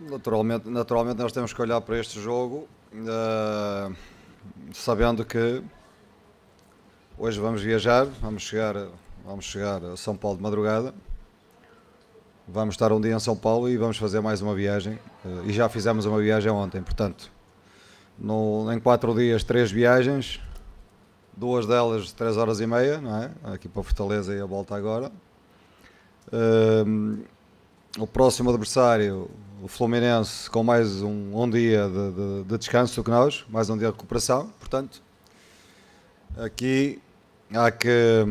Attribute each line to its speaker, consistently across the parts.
Speaker 1: Naturalmente, naturalmente nós temos que olhar para este jogo uh, sabendo que hoje vamos viajar, vamos chegar, vamos chegar a São Paulo de madrugada, vamos estar um dia em São Paulo e vamos fazer mais uma viagem uh, e já fizemos uma viagem ontem, portanto no, em quatro dias três viagens, duas delas três horas e meia, não é? Aqui para Fortaleza e a volta agora. Uh, o próximo adversário o Fluminense com mais um, um dia de, de, de, descanso que nós, mais um dia de recuperação, portanto, aqui há que,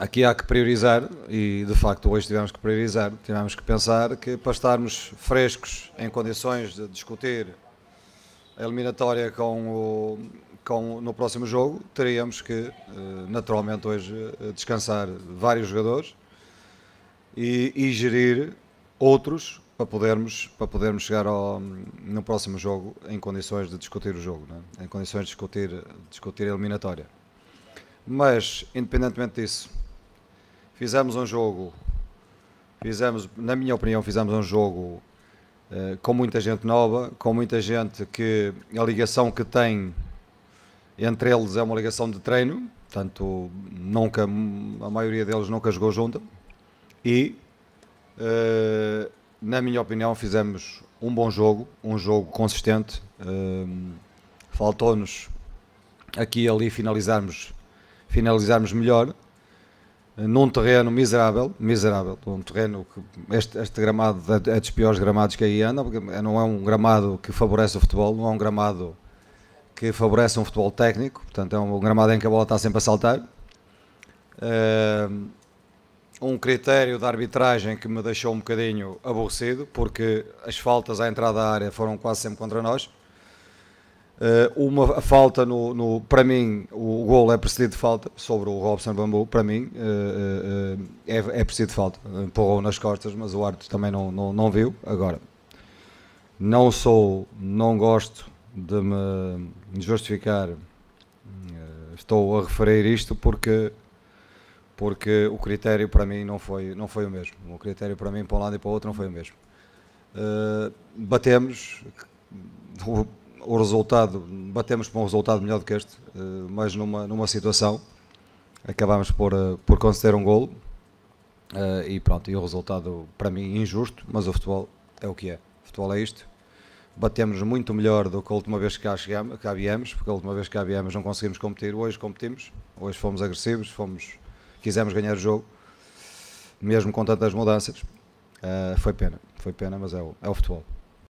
Speaker 1: aqui há que priorizar, e de facto hoje tivemos que priorizar, tivemos que pensar que para estarmos frescos em condições de discutir a eliminatória com o, com, no próximo jogo, teríamos que eh, naturalmente hoje eh, descansar vários jogadores e, e gerir outros para podermos, para podermos chegar ao, no próximo jogo em condições de discutir o jogo, é? em condições de discutir, discutir a eliminatória. Mas, independentemente disso, fizemos um jogo, fizemos, na minha opinião, fizemos um jogo eh, com muita gente nova, com muita gente que a ligação que tem entre eles é uma ligação de treino, portanto, nunca, a maioria deles nunca jogou junta, e eh, na minha opinião, fizemos um bom jogo, um jogo consistente. Um, Faltou-nos aqui e ali finalizarmos, finalizarmos melhor eh, num terreno miserável, miserável, um terreno que este, este gramado é, é dos piores gramados que aí anda, porque é, não é um gramado que favorece o futebol, não é um gramado que favorece um futebol técnico, portanto é um gramado em que a bola está sempre a saltar. Uh, um critério da arbitragem que me deixou um bocadinho aborrecido, porque as faltas à entrada da área foram quase sempre contra nós. Eh, uma falta no, no, para mim, o gol é precedido de falta sobre o Robson Bambu, para mim eh, eh, é, é precedido de falta. Empurrou nas costas, mas o árbitro também não, não, não viu. Agora, não sou, não gosto de me justificar, estou a referir isto porque porque o critério para mim não foi, não foi o mesmo. O critério para mim, para um lado e para o outro, não foi o mesmo. Uh, batemos, o, o, resultado, batemos para um resultado melhor do que este, uh, mas numa, numa situação, acabámos por, uh, por conceder um golo, e pronto, e o resultado para mim injusto, mas o futebol é o que é. O futebol é isto. Batemos muito melhor do que a última vez que cá, chegamos, cá viemos, porque a última vez que cá viemos não conseguimos competir, hoje competimos, hoje fomos agressivos, fomos quisemos ganhar o jogo, mesmo com tantas mudanças. Uh, foi pena, foi pena, mas é o, é o futebol.